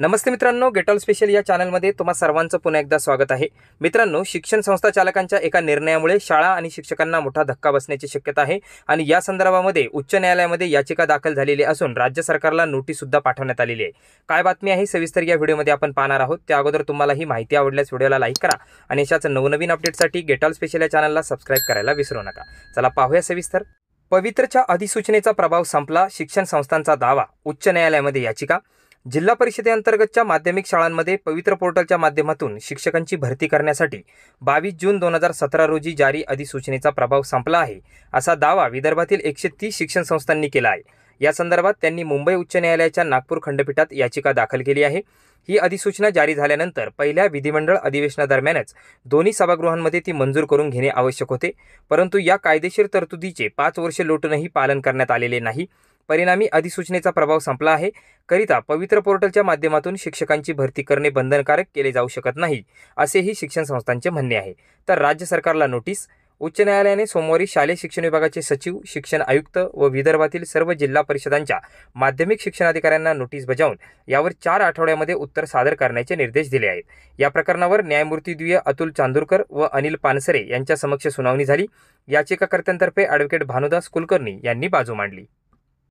नमस्ते मित्रांनो गेटॉल स्पेशल या चॅनलमध्ये तुम्हा सर्वांचं पुन्हा एकदा स्वागत आहे मित्रांनो शिक्षण संस्था चालकांच्या एका निर्णयामुळे शाळा आणि शिक्षकांना मोठा धक्का बसण्याची शक्यता आहे आणि या संदर्भामध्ये उच्च न्यायालयामध्ये याचिका दाखल झालेली असून राज्य सरकारला नोटीससुद्धा पाठवण्यात आलेली आहे काय बातमी आहे सविस्तर या व्हिडिओमध्ये आपण पाहणार आहोत त्या अगोदर तुम्हाला ही माहिती आवडल्यास व्हिडिओला लाईक करा आणि अशाच नवनवीन अपडेटसाठी गेटॉल स्पेशल या चॅनलला सबस्क्राईब करायला विसरू नका चला पाहूया सविस्तर पवित्रच्या अधिसूचनेचा प्रभाव संपला शिक्षण संस्थांचा दावा उच्च न्यायालयामध्ये याचिका जिल्हा परिषदेअंतर्गतच्या माध्यमिक शाळांमध्ये पवित्र पोर्टलच्या माध्यमातून शिक्षकांची भरती करण्यासाठी बावीस जून दोन हजार सतरा रोजी जारी अधिसूचनेचा प्रभाव संपला आहे असा दावा विदर्भातील एकशे तीस शिक्षण संस्थांनी केला आहे या संदर्भात त्यांनी मुंबई उच्च न्यायालयाच्या नागपूर खंडपीठात याचिका दाखल केली आहे ही अधिसूचना जारी झाल्यानंतर पहिल्या विधिमंडळ अधिवेशनादरम्यानच दोन्ही सभागृहांमध्ये ती मंजूर करून घेणे आवश्यक होते परंतु या कायदेशीर तरतुदीचे पाच वर्षे लोटूनही पालन करण्यात आलेले नाही परिणामी अधिसूचनेचा प्रभाव संपला आहे करिता पवित्र पोर्टलच्या माध्यमातून शिक्षकांची भरती करणे बंधनकारक केले जाऊ शकत नाही असेही शिक्षण संस्थांचे म्हणणे आहे तर राज्य सरकारला नोटीस उच्च न्यायालयाने सोमवारी शालेय शिक्षण विभागाचे सचिव शिक्षण आयुक्त व विदर्भातील सर्व जिल्हा परिषदांच्या माध्यमिक शिक्षणाधिकाऱ्यांना नोटीस बजावून यावर चार आठवड्यामध्ये उत्तर सादर करण्याचे निर्देश दिले आहेत या प्रकरणावर न्यायमूर्ती न्यायमूर्तीद्वीय अतुल चांदूरकर व अनिल पानसरे यांच्या समक्ष सुनावणी झाली याचिकाकर्त्यांतर्फे ॲडव्होकेट भानुदास कुलकर्णी यांनी बाजू मांडली